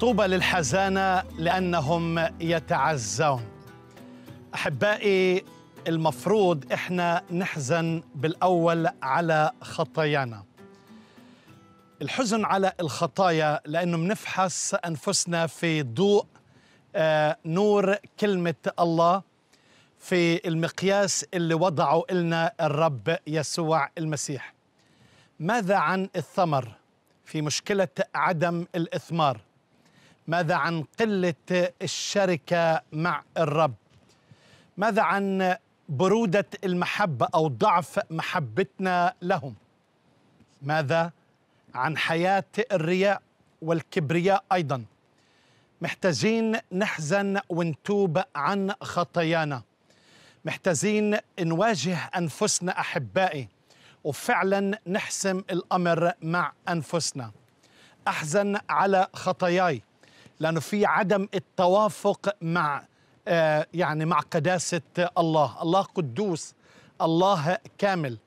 طوبى للحزانة لأنهم يتعزون أحبائي المفروض إحنا نحزن بالأول على خطايانا الحزن على الخطايا لأنه منفحص أنفسنا في ضوء آه نور كلمة الله في المقياس اللي وضعه لنا الرب يسوع المسيح ماذا عن الثمر في مشكلة عدم الإثمار ماذا عن قلة الشركة مع الرب ماذا عن برودة المحبة أو ضعف محبتنا لهم ماذا عن حياة الرياء والكبرياء أيضا محتاجين نحزن ونتوب عن خطايانا محتاجين نواجه أنفسنا أحبائي وفعلا نحسم الأمر مع أنفسنا أحزن على خطاياي لأنه في عدم التوافق مع آه، يعني مع قداسة الله الله قدوس الله كامل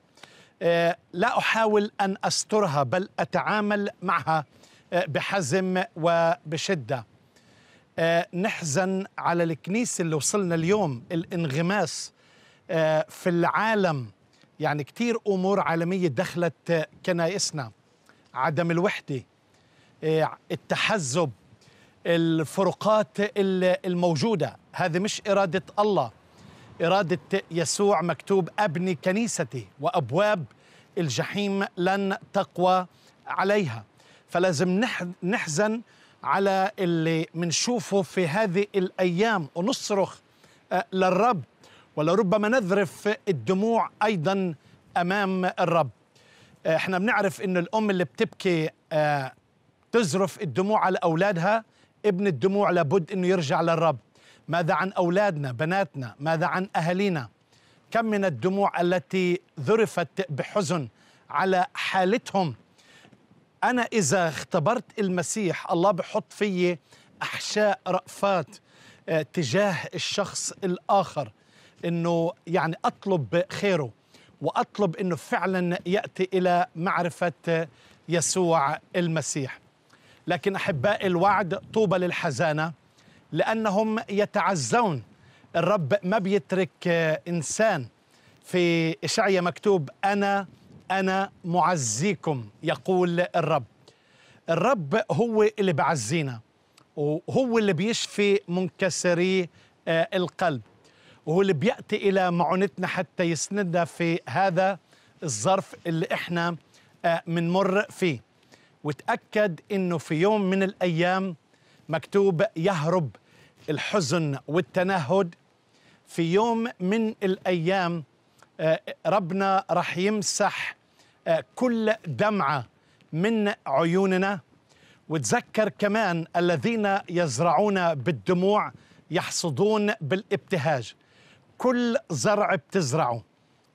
آه، لا أحاول أن أسترها بل أتعامل معها آه، بحزم وبشدة نحزن على الكنيسة اللي وصلنا اليوم الانغماس في العالم يعني كثير أمور عالمية دخلت كنائسنا عدم الوحدة التحزب الفروقات الموجودة هذه مش إرادة الله إرادة يسوع مكتوب أبني كنيستي وأبواب الجحيم لن تقوى عليها فلازم نحزن على اللي منشوفه في هذه الأيام ونصرخ آه، للرب ولربما نذرف الدموع أيضا أمام الرب آه، احنا بنعرف ان الام اللي بتبكي آه، تزرف الدموع على اولادها ابن الدموع لابد أنه يرجع للرب ماذا عن أولادنا بناتنا ماذا عن أهالينا كم من الدموع التي ذرفت بحزن على حالتهم أنا إذا اختبرت المسيح الله بحط في أحشاء رأفات آه، تجاه الشخص الآخر أنه يعني أطلب خيره وأطلب أنه فعلا يأتي إلى معرفة آه، يسوع المسيح لكن أحباء الوعد طوبى للحزانة لأنهم يتعزون الرب ما بيترك إنسان في إشعيا مكتوب أنا أنا معزيكم يقول الرب الرب هو اللي بعزينا وهو اللي بيشفي منكسري آه، القلب وهو اللي بيأتي إلى معونتنا حتى يسندنا في هذا الظرف اللي إحنا بنمر آه، فيه وتأكد أنه في يوم من الأيام مكتوب يهرب الحزن والتنهد في يوم من الأيام آه، ربنا رح يمسح آه، كل دمعة من عيوننا وتذكر كمان الذين يزرعون بالدموع يحصدون بالابتهاج كل زرع بتزرعه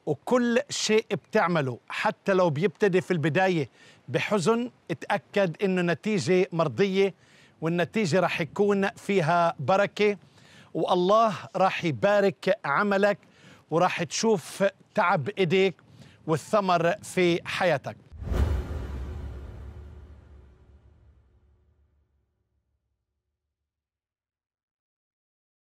وكل شيء بتعمله حتى لو بيبتدي في البداية بحزن اتأكد انه نتيجة مرضية والنتيجة رح يكون فيها بركة والله راح يبارك عملك وراح تشوف تعب ايديك والثمر في حياتك